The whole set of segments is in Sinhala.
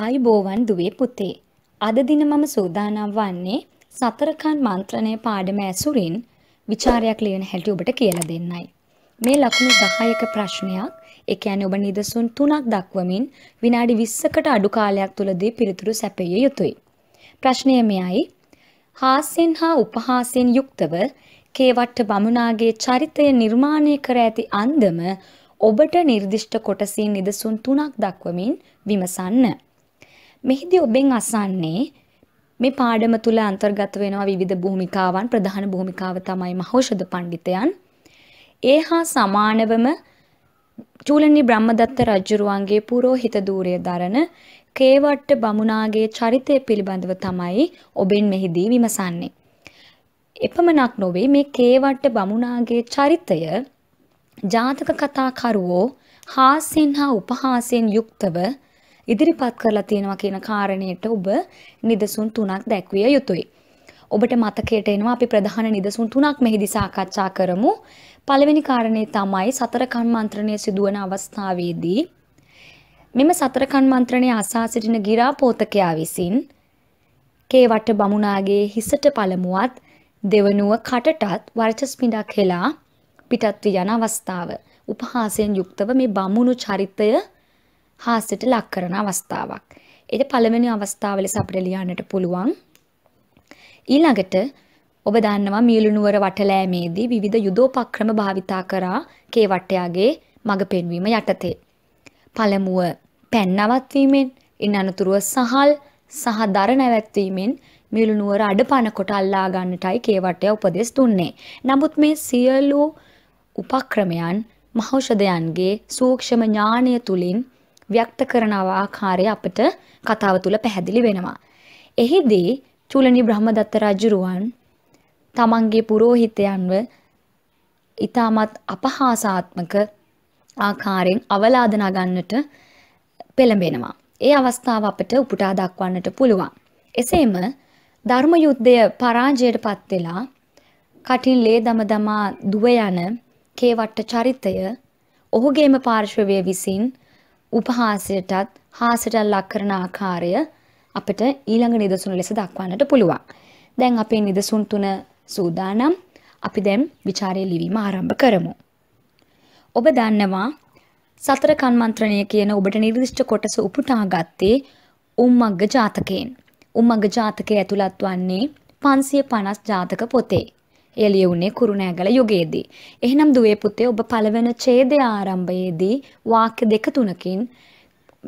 ආයුබෝවන් දුවේ පුතේ. අද දින මම සූදානම් වන්නේ සතරකන් මන්ත්‍රණය පාඩම ඇසුරින් ਵਿਚාරයක් ලියන හැටි ඔබට කියලා දෙන්නයි. මේ ලකුණු 10ක ප්‍රශ්නයක්, ඒ කියන්නේ ඔබ නිදසුන් 3ක් දක්වමින් විනාඩි 20කට අඩු කාලයක් තුලදී පිළිතුරු සැපිය යුතුයි. ප්‍රශ්නය මෙයයි. හාස්‍යෙන් හා උපහාසයෙන් යුක්තව කේවට්ට බමුණාගේ චරිතය නිර්මාණය කර ඇති අන්දම ඔබට නිර්දිෂ්ට කොටසින් නිදසුන් 3ක් දක්වමින් විමසන්න. මෙහිදී ඔබෙන් අසන්නේ මේ පාඩම තුල අන්තර්ගත වෙනවා විවිධ භූමිකාවන් ප්‍රධාන භූමිකාව තමයි මහෞෂධ පඬිතයන්. ඒ හා සමානවම චූලනි බ්‍රහ්මදත්ත රජුරුවන්ගේ පුරෝහිත ධූරය දරන කේවට්ට බමුණාගේ චරිතය පිළිබඳව තමයි ඔබෙන් මෙහිදී විමසන්නේ. එපමණක් නොවේ මේ කේවට්ට බමුණාගේ චරිතය ජාතක කතා කරුවෝ හාස්‍යෙන් හා උපහාසයෙන් යුක්තව ඉදිරිපත් කරලා තියෙනවා කියන කාරණයට ඔබ නිදසුන් තුනක් දැක්විය යුතුයි. ඔබට මතකයට එනවා අපි ප්‍රධාන නිදසුන් තුනක් මෙහිදී සාකච්ඡා කරමු. පළවෙනි කාරණේ තමයි සතර කන්මන්ත්‍රණය සිදුවන අවස්ථාවේදී මෙම සතර කන්මන්ත්‍රණය අසා සිටින ගිරා පෝතකයා විසින් කේවට බමුණාගේ හිසට පළමුවත් දෙවනුව කටටත් වර්චස් පිඩක් හෙලා පිටත් වී යන අවස්ථාව. උපහාසයෙන් යුක්තව මේ බමුණු චරිතය හාස්‍යයට ලක් කරන අවස්ථාවක්. ඒක පළවෙනි අවස්ථාව ලෙස අපිට ලියන්නට පුළුවන්. ඊළඟට ඔබ දන්නවා මීලුණුවර වටලෑමේදී විවිධ යුදෝපක්‍රම භාවිතා කරා කේවට්ටයාගේ මඟ පෙන්වීම යටතේ. පළමුව පැන් නවත්වීමෙන්, ඉන් අනතුරුව සහල් සහ දර නැවැත්වීමෙන් මිළු නුවර අඩපණ කොට අල්ලා ගන්නටයි කේවටය උපදෙස් දුන්නේ. නමුත් මේ සියලු උපක්‍රමයන් මහෞෂධයන්ගේ සූක්ෂම ඥානය තුලින් ව්‍යක්ත කරන ආකාරය අපට කතාව තුළ පැහැදිලි වෙනවා. එහිදී චූලනි බ්‍රහ්මදත්ත රජුරුවන් තමන්ගේ පුරෝහිතයන්ව ඊටමත් අපහාසාත්මක ආකාරයෙන් අවලාදනා ගන්නට පෙළඹෙනවා. ඒ අවස්ථාව අපට උපුටා දක්වන්නට පුළුවන්. එසේම ධර්ම යුද්ධය පරාජයටපත් වෙලා කටින් ලේ දම දමා දුව යන කේවට්ට චරිතය ඔහුගේම පාර්ශ්වය විසින් උපහාසයටත් හාසයට ලක් කරන ආකාරය අපිට ඊළඟ නිදසුන ලෙස දක්වන්නට පුළුවන්. දැන් අපේ නිදසුන් තුන සූදානම් අපි දැන් ਵਿਚාරය ලිවීම ආරම්භ කරමු. ඔබ දන්නවා සතර කන්මන්ත්‍රණය කියන ඔබට නිර්දිෂ්ට කොටස උපුටා ගත්තේ උම්මග්ග ජාතකයෙන්. උම්මග්ග ජාතකයේ ඇතුළත් වන්නේ 550 ජාතක පොතේ. එළිය වුණේ කුරුණෑගල යුගයේදී. එහෙනම් දුවේ පුතේ ඔබ පළවන ඡේදය ආරම්භයේදී වාක්‍ය දෙක තුනකින්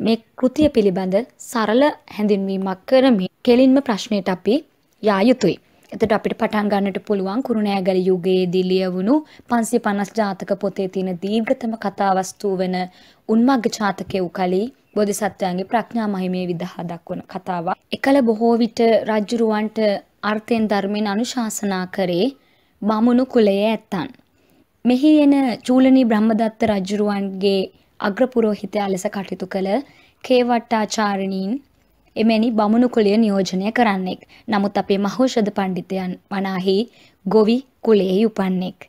මේ කෘතිය පිළිබඳ සරල හැඳින්වීමක් කරමින් කෙලින්ම ප්‍රශ්නයට අපි යා යුතුයි. එතට අපිට පටන් ගන්නට පුළුවන් කුරුණෑගල යුගයේදී ලියවුණු 550 ජාතක පොතේ තියෙන දීර්ඝතම කතාවස්තුව වෙන උන්මග්ග ජාතකයේ උකලී බෝධිසත්වයන්ගේ ප්‍රඥා මහිමේ විදහා දක්වන කතාවක්. එකල බොහෝ විට රජුරුවන්ට අර්ථයෙන් ධර්මයෙන් අනුශාසනා කරේ බමුණු කුලයේ ඇත්තන්. මෙහි එන චූලනී බ්‍රහ්මදත්ත රජුරුවන්ගේ අග්‍රපුරෝහිතයා ලෙස කටයුතු කළ කේවට්ටාචාරණීන් එමැනි බමුණු කුලය නියෝජනය කරන්නෙක්. නමුත් අපේ මහෞෂධ පණ්ඩිතයන් වනාහි ගොවි කුලයේ උපන්නෙක්.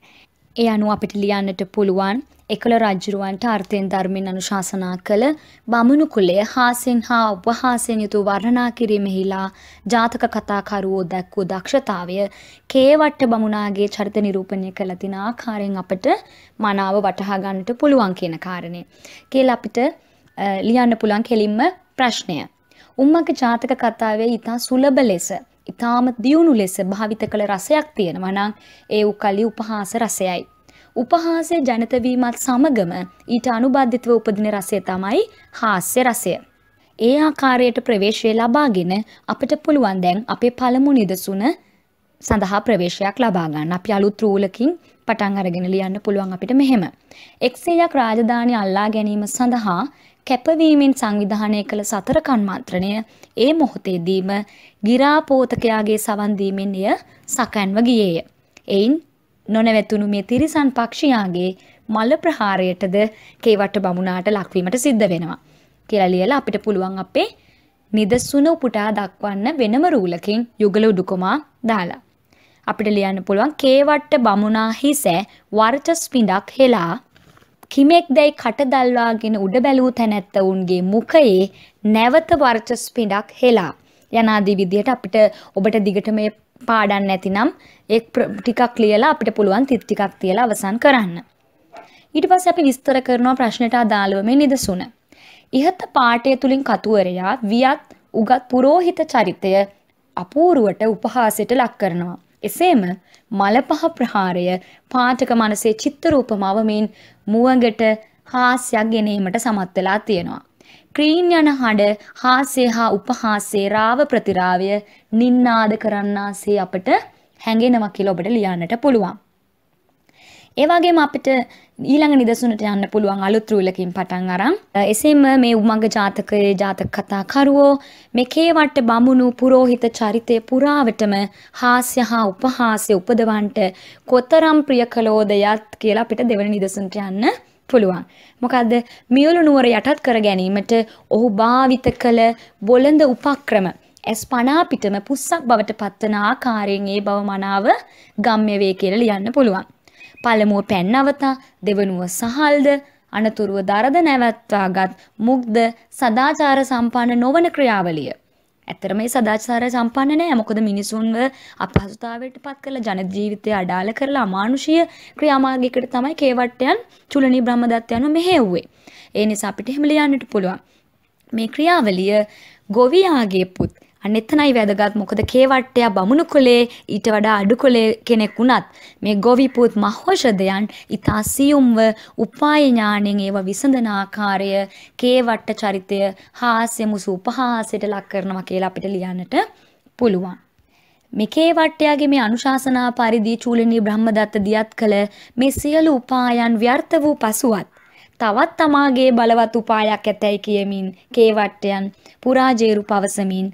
ඒ අනුව අපිට ලියන්නට පුළුවන් එකළ රජ්ජුරුවන්ට අර්ථයෙන් ධර්මයෙන් අනුශාසනා කළ බමුණු කුලය හාසෙන් හා උපහාසයෙන් යුතු වර්ණනා කිරීමෙහිලා ජාතක කතාකරුවෝ දැක්වූ දක්ෂතාවය කේවට්ට බමුණාගේ චරිත නිරූපණය කළ තින ආකාරයෙන් අපට මනාව වටහා ගන්නට පුළුවන් කියන කාරණය. කියලා අපිට ලියන්න පුළුවන් කෙලින්ම ප්‍රශ්නය. උම්මගේ ජාතක කතාවේ ඉතා සුලබ ලෙස ඉතාම දියුණු ලෙස භාවිත කළ රසයක් තියෙනවා නම් ඒ උකලි උපහාස රසයයි. උපහාසය ජනිත වීමත් සමගම ඊට අනුබද්ධිතව උපදින රසය තමයි හාස්‍ය රසය. ඒ ආකාරයට ප්‍රවේශය ලබාගෙන අපිට පුළුවන් දැන් අපේ පළමු නිදසුන සඳහා ප්‍රවේශයක් ලබා ගන්න. අපි අලුත් රූලකින් පටන් අරගෙන ලියන්න පුළුවන් අපිට මෙහෙම. එක්සේයක් රාජධානි අල්ලා ගැනීම සඳහා කැපවීමෙන් සංවිධානය කළ සතර කන්මාත්‍රණය ඒ මොහොතේදීම ගිරාපෝතකයාගේ සවන් දීමෙන් එය සකන්ව ගියේය. එයින් නොනැවතුණු මේ තිරිසන් පක්ෂියාගේ මල ප්‍රහාරයටද කේවට බමුණාට ලක්වීමට සිද්ධ වෙනවා. කියලා ලියලා අපිට පුළුවන් අපේ නිදසුන උපුටා දක්වන්න වෙනම රූලකින් යුගල උඩුකුමා දාලා. අපිට ලියන්න පුළුවන් කේවට්ට බමුණා හිසෑ වර්චස් පිඩක් හෙලා කිමෙක්දැයි කටදල්වාගෙන උඩ බැලූ තැනැත්තවුන්ගේ මුකයේ නැවත වර්චස් පිඩක් හෙලා. යනාදී විදියට අපිට ඔබට දිගට මේ පාඩන්න ඇතිනම් ඒ ටිකක් ලියලා අපිට පුළුවන් තිත් ටිකක් තියලා අවසන් කරන්න. ඊට පස්සේ අපි විස්තර කරනවා ප්‍රශ්නට අදාළව මේ නිදසුන. ඉහත පාඨය තුලින් කතුවරයා වියත් උගත් පුරෝහිත චරිතය අපූරුවට උපහාසයට ලක් කරනවා. එසේම මලපහ ප්‍රහාරය පාඨක මනසේ චිත්තරූප මවමින් මුවඟට හාස්‍යයක් ගෙනීමට සමත් වෙලා තියෙනවා. ක්‍රීන් යන හඬ හාස්‍ය හා උපහාස්‍යේ රාව ප්‍රතිරාවය නින්නාද කරන්නාසේ අපට හැඟෙනවා කියලා ඔබට ලියන්නට පුළුවන්. ඒ වගේම අපිට ඊළඟ නිදසුනට යන්න පුළුවන් අලුත් රූලකින් පටන් අරන් එසේම මේ උමඟ ජාතකයේ ජාතක කතාකරුවෝ මේ කේවට්ට බමුණු පුරෝහිත චරිතය පුරාවටම හාස්‍ය හා උපහාසය උපදවන්ට කොතරම් ප්‍රිය කළෝදයත් කියලා අපිට දෙවන නිදසුනට යන්න පුළුවන්. මොකද මියුළු නුවර යටත් කර ගැනීමට ඔහු භාවිත කළ බොළඳ උපක්‍රම ඇස් පනාපිටම පුස්සක් බවට පත්වන ආකාරයෙන් ඒ බව මනාව ගම්ය වේ කියලා ලියන්න පුළුවන්. පළමුව පැන් නවතා දෙවනුව සහල්ද අනතුරුව දරද නැවත්වාගත් මුක්ද සදාචාර සම්පන්න නොවන ක්‍රියාවලිය. ඇත්තටම මේ සදාචාර සම්පන්න නෑ. මොකද මිනිසුන්ව අපහසුතාවයට පත් කරලා ජන ජීවිතය අඩාල කරලා අමානුෂීය ක්‍රියාමාර්ගයකට තමයි කේවට්ටයන් චුලනී බ්‍රහ්මදත්තයන්ව මෙහෙව්වේ. ඒ නිසා අපිට එහෙම ලියන්නට පුළුවන්. මේ ක්‍රියාවලිය ගොවියාගේ පුත් අනෙත්තනයි වැදගත් මොකද කේවට්ටයා බමුණු කොලේ ඊට වඩා අඩු කොලේ කෙනෙක් වුණත් මේ ගොවිපූත් මහෝෂධයන් ඉතා සියුම්ව උපාය ඥාණයෙන් ඒව විසඳන ආකාරය කේවට්ට චරිතය හාස්‍යමුසු උපහාසයට ලක් කරනවා කියලා අපිට ලියන්නට පුළුවන්. මෙකේ වට්ටයාගේ මේ අනුශාසනා පරිදි චූලනී බ්‍රහ්මදත්ත දියත් කළ මේ සියලු උපායන් ව්‍යර්ථ වූ පසුවත් තවත් තමාගේ බලවත් උපායක් ඇතැයි කියමින් කේවට්ටයන් පුරාජේරු පවසමින්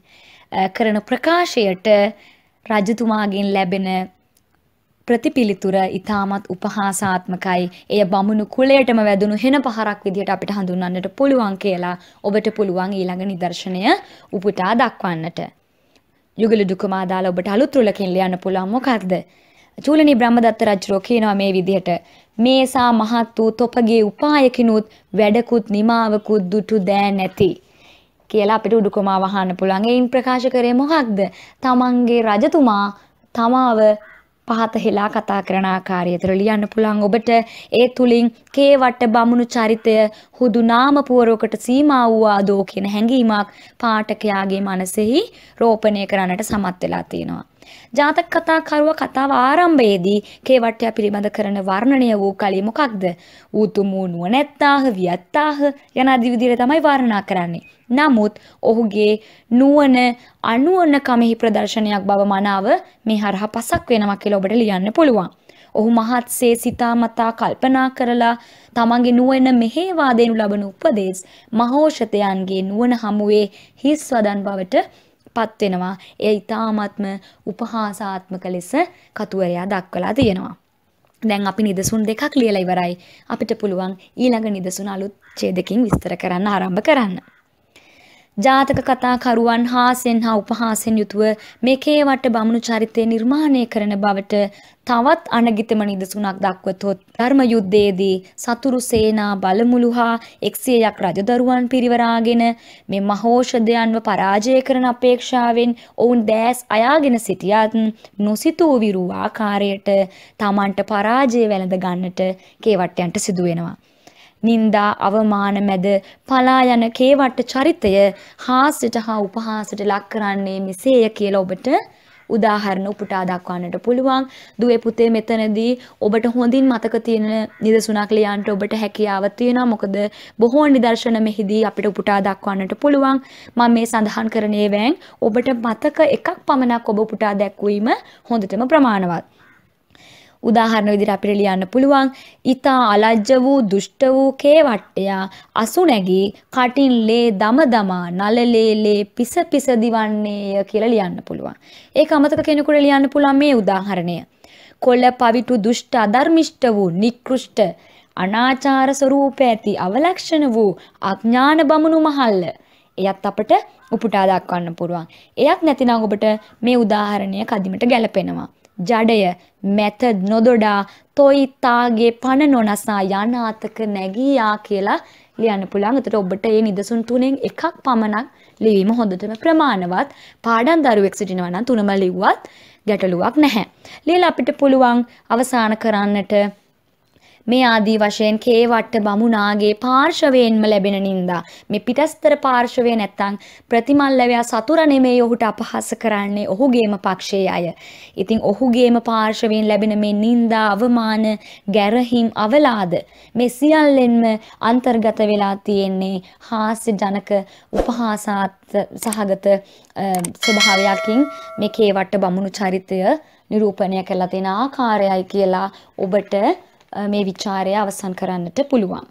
කරන ප්‍රකාශයට රජතුමාගෙන් ලැබෙන ප්‍රතිපිළිතුර ඉතාමත් උපහාසාත්මකයි. එය බමුණු කුලයටම වැදුණු හෙන පහරක් විදිහට අපිට හඳුන්වන්නට පුළුවන් කියලා ඔබට පුළුවන් ඊළඟ නිදර්ශනය උපුටා දක්වන්නට. යුගල දුකමා දාලා ඔබට අලුත් රුලකින් ලියන්න පුළුවන් මොකක්ද? චූලනී බ්‍රහ්මදත්ත රජුරෝ කියනවා මේ විදිහට මේසා මහත් වූ තොපගේ උපායකිනුත් වැඩකුත් නිමාවකුත් දුටු දෑ නැති කියලා අපිට උඩුකමාව අහන්න පුළුවන්. ඒයින් ප්‍රකාශ කරේ මොකක්ද? තමන්ගේ රජතුමා තමාව පහත හෙලා කතා කරන ආකාරය තුළ ලියන්න පුළුවන් ඔබට ඒ තුලින් කේවට බමුණු චරිතය හුදු නාම පුවරුවකට සීමා වූවාදෝ කියන හැඟීමක් පාඨකයාගේ මනසෙහි රෝපණය කරන්නට සමත් වෙලා තියෙනවා. ජාතක කතාකරුව කතාව ආරම්භයේදී කේවට්ටය පිළිබඳ කරන වර්ණණය වූ කලි මොකක්ද? ඌතුමූ නුවණැත්තාහ වියත්තාහ යන ආදී විදිහට තමයි වර්ණනා කරන්නේ. නමුත් ඔහුගේ නුවණ අනුවන කමෙහි ප්‍රදර්ශනයක් බව මනාව මේ හරහා පසක් වෙනවා කියලා ඔබට ලියන්න පුළුවන්. ඔහු මහත්සේ සිතාමතා කල්පනා කරලා තමන්ගේ නුවණ මෙහෙවා දෙනු ලබන උපදේශ මහෝෂතයන්ගේ නුවණ හමුවේ හිස් වදන් බවට පත් වෙනවා. එය ඊ타ත්ම උපහාසාත්මක ලෙස කතුවරයා දක්වලා තියෙනවා. දැන් අපි නිදසුන් දෙකක් ලියලා ඉවරයි. අපිට පුළුවන් ඊළඟ නිදසුන අලුත් ඡේදකින් විස්තර කරන්න ආරම්භ කරන්න. ජාතක කතාකරුවන් හාසෙන් හා උපහාසෙන් යුතුව මේකේවට බමුණු චරිතය නිර්මාණය කරන බවට තවත් අනගිතම නිදසුනක් දක්වතොත් ධර්ම යුද්ධයේදී සතුරු සේනා බලමුළු හා එක්සියයක් රජදරුවන් පිරිවරාගෙන මේ මහෝෂධයන්ව පරාජය කරන අපේක්ෂාවෙන් ඔවුන් දෑස් අයාගෙන සිටියත් නොසිතූ විරූ ආකාරයට තමන්ට පරාජය වැළඳ ගන්නට කේවට්ටයන්ට සිදුවෙනවා. නින්දා අවමාන මැද පලා යන කේවට චරිතය හාස්‍යයට හා උපහාසයට ලක් කරන්නේ මෙසේය කියලා ඔබට උදාහරණ උපුටා දක්වන්නට පුළුවන්. දුවේ පුතේ මෙතනදී ඔබට හොඳින් මතක තියෙන නිදසුණක් ලියන්න ඔබට හැකියාව තියෙනවා. මොකද බොහෝ නිදර්ශන මෙහිදී අපිට උපුටා දක්වන්නට පුළුවන්. මම මේ සඳහන් කරන්නේ වැන් ඔබට මතක එකක් පමණක් ඔබ උපුටා දැක්වීම හොඳටම ප්‍රමාණවත්. උදාහරණ විදිහට අපිට ලියන්න පුළුවන් ඊතා අලජ්ජ වූ දුෂ්ට වූ කේවට්ටයා අසු නැගී කටින් ලේ දම දමා නලලේ ලේ පිස පිස දිවන්නේය කියලා ලියන්න පුළුවන්. ඒක අමතක කෙනෙකුට ලියන්න පුළුවන් මේ උදාහරණය. කොළ පවිටු දුෂ්ට අධර්මිෂ්ට වූ නික්ෘෂ්ට අනාචාර ස්වරූප ඇති අවලක්ෂණ වූ අඥාන බමුණු මහල්ල එයත් අපට උපුටා දක්වන්න පුළුවන්. එයක් නැතිනම් ඔබට මේ උදාහරණය කදිමට ගැලපෙනවා. ජඩය මැත නොදොඩා තොයිතාගේ පණ නොනසා යනාතක නැගියා කියලා ලියන්න පුළුවන්. එතකොට ඔබට මේ නිදසුන් තුනෙන් එකක් පමණක් ලිවීම හොඳටම ප්‍රමාණවත්. පාඩම් දරුවෙක් සිටිනවා නම් තුනම ලිව්වත් ගැටලුවක් නැහැ. ලියලා අපිට පුළුවන් අවසාන කරන්නට මේ ආදී වශයෙන් කේවට්ට බමුණාගේ පාර්ශවයෙන්ම ලැබෙන නින්දා. මේ පිටස්තර පාර්ශවය නැත්තං ප්‍රතිමල්ලවයා සතුර නෙමේ ඔහුට අපහාස කරන්නේ ඔහුගේම පක්ෂයේ අය. ඉතින් ඔහුගේම පාර්ශවයෙන් ලැබෙන මේ නින්දා අවමාන ගැරහිම් අවලාද මේ සියල්ලෙන්ම අන්තර්ගත වෙලා තියෙන්නේ හාස්‍ය ජනක උපහාසාත් සහගත ස්වභාවයකින් මේ කේවට්ට බමුණු චරිතය නිරූපණය කරලා තියෙන ආකාරයයි කියලා ඔබට මේ ਵਿਚාරය අවසන් කරන්නට පුළුවන්.